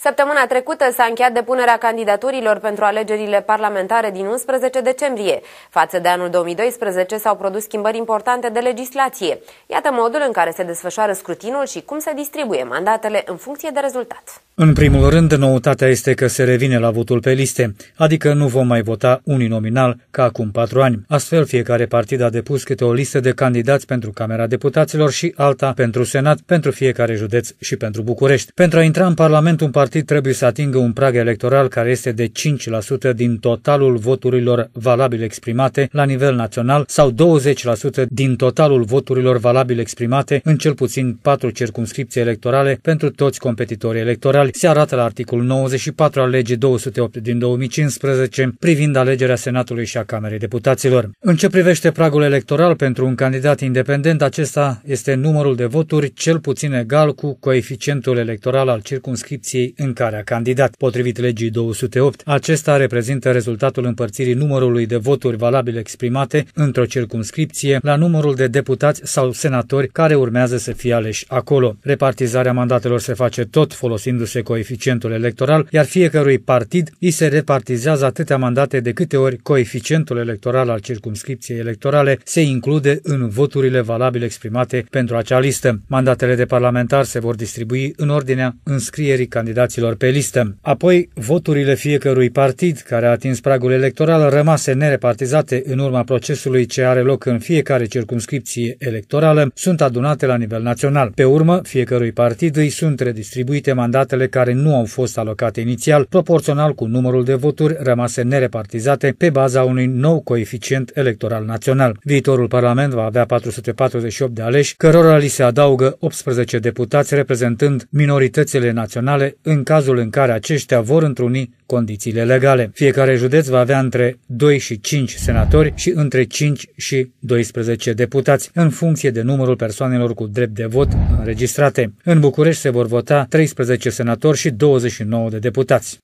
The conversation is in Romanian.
Săptămâna trecută s-a încheiat depunerea candidaturilor pentru alegerile parlamentare din 11 decembrie. Față de anul 2012 s-au produs schimbări importante de legislație. Iată modul în care se desfășoară scrutinul și cum se distribuie mandatele în funcție de rezultat. În primul rând, noutatea este că se revine la votul pe liste, adică nu vom mai vota uninominal ca acum patru ani. Astfel, fiecare partid a depus câte o listă de candidați pentru Camera Deputaților și alta pentru Senat, pentru fiecare județ și pentru București. Pentru a intra în Parlament, un partid trebuie să atingă un prag electoral care este de 5% din totalul voturilor valabile exprimate la nivel național sau 20% din totalul voturilor valabile exprimate în cel puțin patru circumscripții electorale pentru toți competitorii electorali electorali se arată la articolul 94 al legii 208 din 2015 privind alegerea Senatului și a Camerei Deputaților. În ce privește pragul electoral pentru un candidat independent, acesta este numărul de voturi cel puțin egal cu coeficientul electoral al circunscripției în care a candidat. Potrivit legii 208, acesta reprezintă rezultatul împărțirii numărului de voturi valabile exprimate într-o circunscripție la numărul de deputați sau senatori care urmează să fie aleși acolo. Repartizarea mandatelor se face tot folosindu-se reduce coeficientul electoral, iar fiecărui partid îi se repartizează atâtea mandate de câte ori coeficientul electoral al circumscripției electorale se include în voturile valabile exprimate pentru acea listă. Mandatele de parlamentar se vor distribui în ordinea înscrierii candidaților pe listă. Apoi, voturile fiecărui partid care a atins pragul electoral rămase nerepartizate în urma procesului ce are loc în fiecare circumscripție electorală sunt adunate la nivel național. Pe urmă, fiecărui partid îi sunt redistribuite mandatele care nu au fost alocate inițial, proporțional cu numărul de voturi rămase nerepartizate pe baza unui nou coeficient electoral național. Viitorul Parlament va avea 448 de aleși, cărora li se adaugă 18 deputați reprezentând minoritățile naționale în cazul în care aceștia vor întruni condițiile legale. Fiecare județ va avea între 2 și 5 senatori și între 5 și 12 deputați, în funcție de numărul persoanelor cu drept de vot înregistrate. În București se vor vota 13 senatori senatori și 29 de deputați.